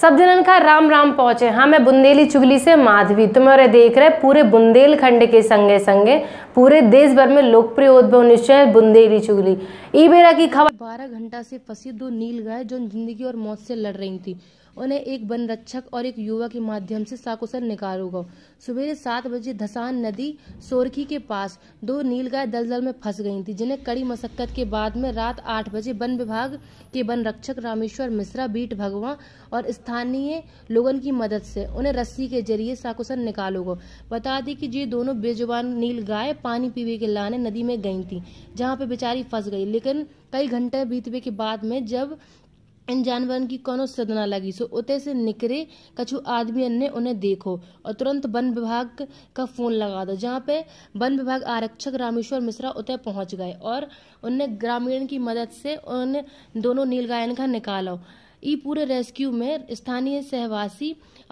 सब जनन का राम राम पहुँचे हाँ मैं बुंदेली चुगली से माधवी तुम्हारे देख रहे पूरे बुंदेलखंड के संगे संगे पूरे देश भर में लोकप्रिय उद्भव निश्चय बुंदेली चुगली ई बेरा की खबर बारह घंटा से फंसी दो नील गाय जो जिंदगी और मौत से लड़ रही थी उन्हें एक वन रक्षक और एक युवा के माध्यम से साकुशल निकालोगा सुबह सात बजे धसान नदी सोरखी के पास दो नीलगाय दलदल में फंस गई थी जिन्हें कड़ी मशक्कत के बाद में रात आठ बजे वन विभाग के वन रक्षक रामेश्वर मिश्रा बीट भगवा और स्थानीय लोगन की मदद से उन्हें रस्सी के जरिए साकुसन निकालोगो बता दी कि ये दोनों बेजुबान नील गाय पानी पीने के लाने नदी में गई थी जहाँ पे बेचारी फंस गई लेकिन कई घंटे बीतवे के बाद में जब इन जानवरों की कोनो सदना लगी सो उते से निकरे कछु आदमी ने उन्हें देखो और तुरंत वन विभाग का फोन लगा दो जहाँ पे वन विभाग आरक्षक रामेश्वर मिश्रा उते पहुंच गए और उन्हें ग्रामीण की मदद से उन दोनों नीलगायन का निकाला ई पूरे रेस्क्यू में स्थानीय सहवासी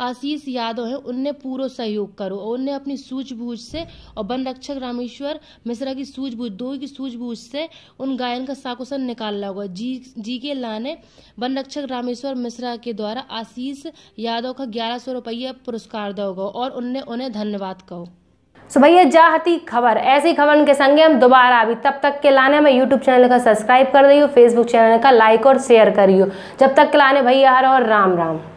आशीष यादव है उनने पूरा सहयोग करो और उनने अपनी सूझबूझ से और वन रक्षक रामेश्वर मिश्रा की सूझबूझ दो की सूझबूझ से उन गायन का साकोसन निकालना होगा जी जी के लाने वन रक्षक रामेश्वर मिश्रा के द्वारा आशीष यादव का ग्यारह सौ रुपये पुरस्कार दोगे और उनने उन्हें धन्यवाद कहो सो भैया जाहती खबर ऐसी खबर के संगे हम दोबारा अभी तब तक के लाने में यूट्यूब चैनल का सब्सक्राइब कर दियो फेसबुक चैनल का लाइक और शेयर करियो जब तक के लाने भैया हर और राम राम